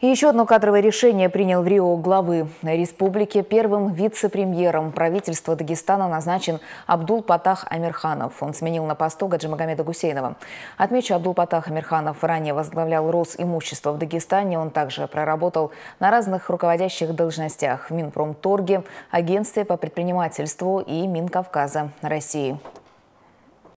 еще одно кадровое решение принял в Рио главы республики. Первым вице-премьером правительства Дагестана назначен Абдул Патах Амирханов. Он сменил на посту Гаджимагомеда Гусейнова. Отмечу, Абдул Патах Амирханов ранее возглавлял Росимущество в Дагестане. Он также проработал на разных руководящих должностях в Минпромторге, Агентстве по предпринимательству и Минкавказа России.